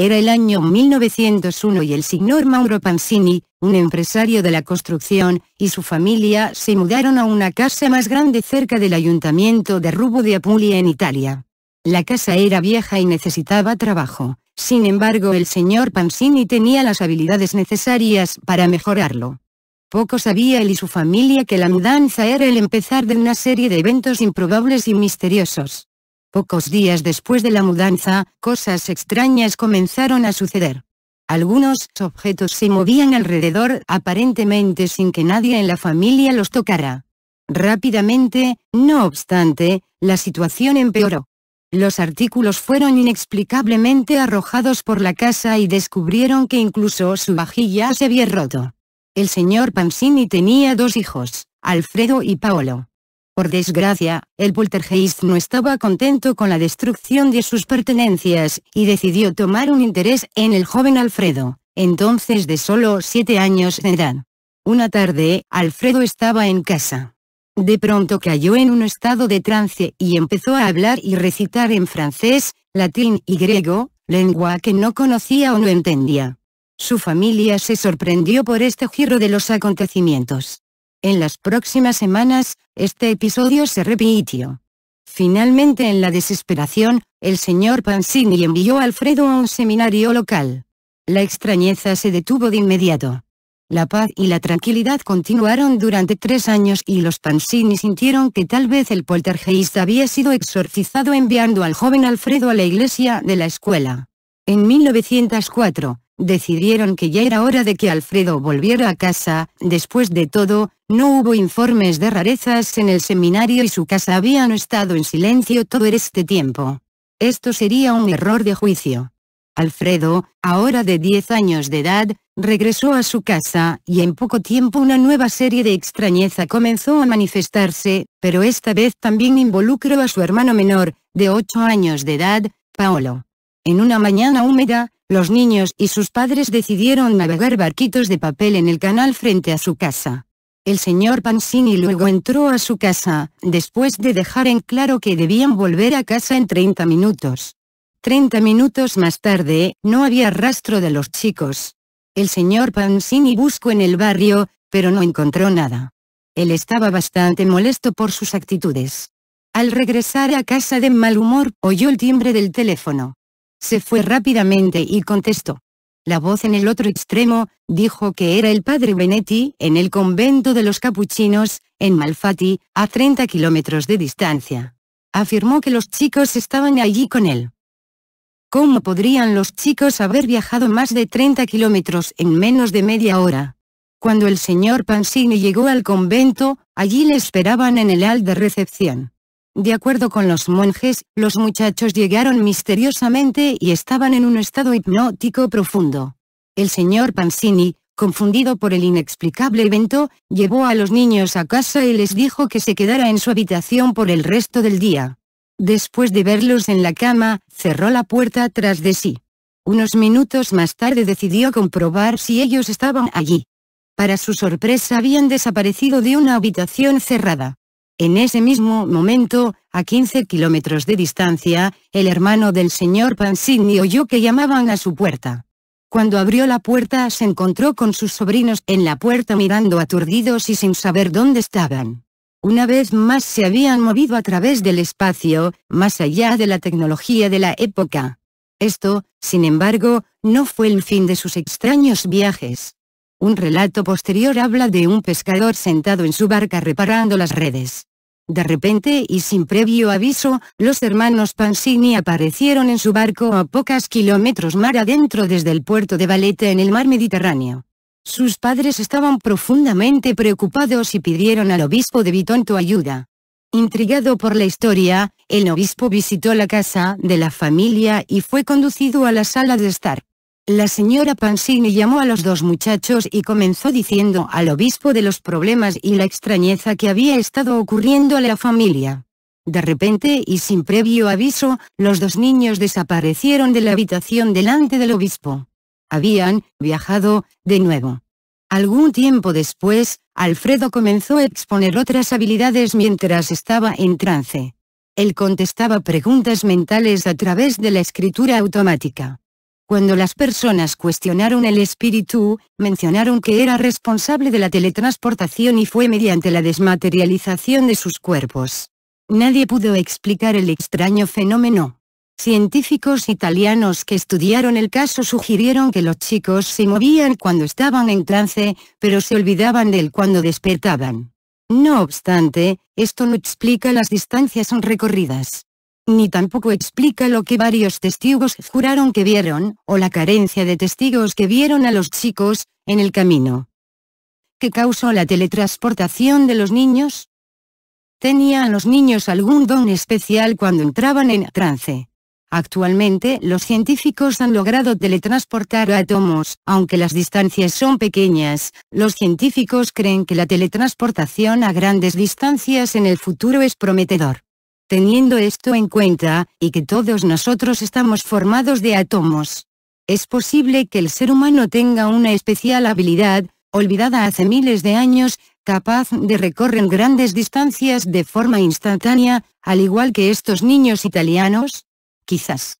Era el año 1901 y el señor Mauro Pansini, un empresario de la construcción, y su familia se mudaron a una casa más grande cerca del ayuntamiento de Rubo de Apulia en Italia. La casa era vieja y necesitaba trabajo, sin embargo el señor Pansini tenía las habilidades necesarias para mejorarlo. Poco sabía él y su familia que la mudanza era el empezar de una serie de eventos improbables y misteriosos. Pocos días después de la mudanza, cosas extrañas comenzaron a suceder. Algunos objetos se movían alrededor aparentemente sin que nadie en la familia los tocara. Rápidamente, no obstante, la situación empeoró. Los artículos fueron inexplicablemente arrojados por la casa y descubrieron que incluso su vajilla se había roto. El señor Pansini tenía dos hijos, Alfredo y Paolo. Por desgracia, el poltergeist no estaba contento con la destrucción de sus pertenencias, y decidió tomar un interés en el joven Alfredo, entonces de solo siete años de edad. Una tarde, Alfredo estaba en casa. De pronto cayó en un estado de trance y empezó a hablar y recitar en francés, latín y griego, lengua que no conocía o no entendía. Su familia se sorprendió por este giro de los acontecimientos. En las próximas semanas, este episodio se repitió. Finalmente en la desesperación, el señor Pansini envió a Alfredo a un seminario local. La extrañeza se detuvo de inmediato. La paz y la tranquilidad continuaron durante tres años y los Pansini sintieron que tal vez el poltergeist había sido exorcizado enviando al joven Alfredo a la iglesia de la escuela. En 1904, decidieron que ya era hora de que Alfredo volviera a casa, después de todo, no hubo informes de rarezas en el seminario y su casa habían estado en silencio todo este tiempo. Esto sería un error de juicio. Alfredo, ahora de 10 años de edad, regresó a su casa, y en poco tiempo una nueva serie de extrañeza comenzó a manifestarse, pero esta vez también involucró a su hermano menor, de 8 años de edad, Paolo. En una mañana húmeda, los niños y sus padres decidieron navegar barquitos de papel en el canal frente a su casa. El señor Pansini luego entró a su casa, después de dejar en claro que debían volver a casa en 30 minutos. 30 minutos más tarde, no había rastro de los chicos. El señor Pansini buscó en el barrio, pero no encontró nada. Él estaba bastante molesto por sus actitudes. Al regresar a casa de mal humor, oyó el timbre del teléfono. Se fue rápidamente y contestó. La voz en el otro extremo, dijo que era el padre Benetti, en el convento de los capuchinos, en Malfatti, a 30 kilómetros de distancia. Afirmó que los chicos estaban allí con él. ¿Cómo podrían los chicos haber viajado más de 30 kilómetros en menos de media hora? Cuando el señor Pansini llegó al convento, allí le esperaban en el hall de recepción. De acuerdo con los monjes, los muchachos llegaron misteriosamente y estaban en un estado hipnótico profundo. El señor Pansini, confundido por el inexplicable evento, llevó a los niños a casa y les dijo que se quedara en su habitación por el resto del día. Después de verlos en la cama, cerró la puerta tras de sí. Unos minutos más tarde decidió comprobar si ellos estaban allí. Para su sorpresa habían desaparecido de una habitación cerrada. En ese mismo momento, a 15 kilómetros de distancia, el hermano del señor Pansini oyó que llamaban a su puerta. Cuando abrió la puerta se encontró con sus sobrinos en la puerta mirando aturdidos y sin saber dónde estaban. Una vez más se habían movido a través del espacio, más allá de la tecnología de la época. Esto, sin embargo, no fue el fin de sus extraños viajes. Un relato posterior habla de un pescador sentado en su barca reparando las redes. De repente y sin previo aviso, los hermanos Pansini aparecieron en su barco a pocas kilómetros mar adentro desde el puerto de valetta en el mar Mediterráneo. Sus padres estaban profundamente preocupados y pidieron al obispo de Bitonto ayuda. Intrigado por la historia, el obispo visitó la casa de la familia y fue conducido a la sala de estar. La señora Pansini llamó a los dos muchachos y comenzó diciendo al obispo de los problemas y la extrañeza que había estado ocurriendo a la familia. De repente y sin previo aviso, los dos niños desaparecieron de la habitación delante del obispo. Habían viajado, de nuevo. Algún tiempo después, Alfredo comenzó a exponer otras habilidades mientras estaba en trance. Él contestaba preguntas mentales a través de la escritura automática. Cuando las personas cuestionaron el espíritu, mencionaron que era responsable de la teletransportación y fue mediante la desmaterialización de sus cuerpos. Nadie pudo explicar el extraño fenómeno. Científicos italianos que estudiaron el caso sugirieron que los chicos se movían cuando estaban en trance, pero se olvidaban de él cuando despertaban. No obstante, esto no explica las distancias recorridas ni tampoco explica lo que varios testigos juraron que vieron, o la carencia de testigos que vieron a los chicos, en el camino. ¿Qué causó la teletransportación de los niños? Tenían los niños algún don especial cuando entraban en trance. Actualmente los científicos han logrado teletransportar átomos, aunque las distancias son pequeñas, los científicos creen que la teletransportación a grandes distancias en el futuro es prometedor. Teniendo esto en cuenta, y que todos nosotros estamos formados de átomos. Es posible que el ser humano tenga una especial habilidad, olvidada hace miles de años, capaz de recorrer grandes distancias de forma instantánea, al igual que estos niños italianos? Quizás.